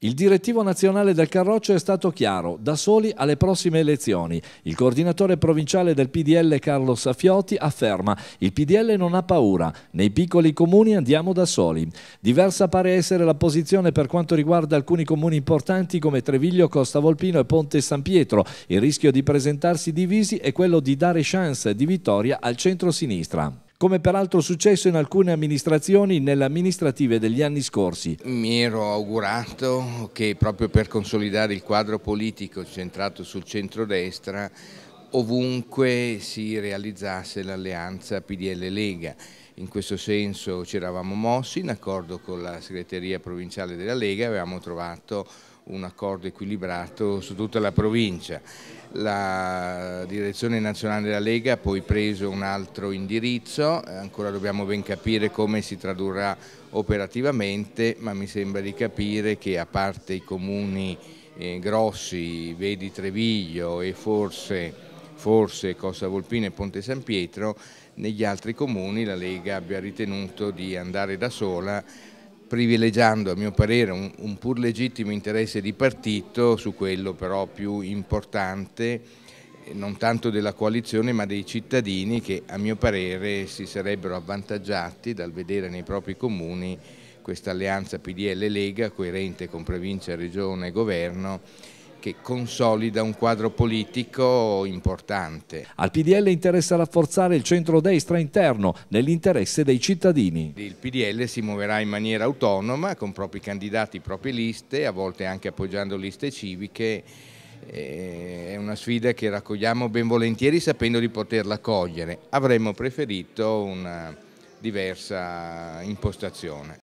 Il direttivo nazionale del Carroccio è stato chiaro, da soli alle prossime elezioni. Il coordinatore provinciale del PDL Carlo Safioti afferma il PDL non ha paura, nei piccoli comuni andiamo da soli. Diversa pare essere la posizione per quanto riguarda alcuni comuni importanti come Treviglio, Costa Volpino e Ponte San Pietro. Il rischio di presentarsi divisi è quello di dare chance di vittoria al centro-sinistra come peraltro successo in alcune amministrazioni nelle amministrative degli anni scorsi. Mi ero augurato che proprio per consolidare il quadro politico centrato sul centrodestra ovunque si realizzasse l'alleanza PDL-Lega. In questo senso ci eravamo mossi in accordo con la segreteria provinciale della Lega, e avevamo trovato un accordo equilibrato su tutta la provincia. La direzione nazionale della Lega ha poi preso un altro indirizzo, ancora dobbiamo ben capire come si tradurrà operativamente, ma mi sembra di capire che a parte i comuni eh, grossi, vedi Treviglio e forse forse Costa Volpina e Ponte San Pietro, negli altri comuni la Lega abbia ritenuto di andare da sola privilegiando a mio parere un, un pur legittimo interesse di partito su quello però più importante eh, non tanto della coalizione ma dei cittadini che a mio parere si sarebbero avvantaggiati dal vedere nei propri comuni questa alleanza PDL-Lega coerente con provincia, regione e governo che consolida un quadro politico importante. Al PDL interessa rafforzare il centrodestra interno nell'interesse dei cittadini. Il PDL si muoverà in maniera autonoma con propri candidati, proprie liste, a volte anche appoggiando liste civiche. Eh, è una sfida che raccogliamo ben volentieri sapendo di poterla cogliere. Avremmo preferito una diversa impostazione.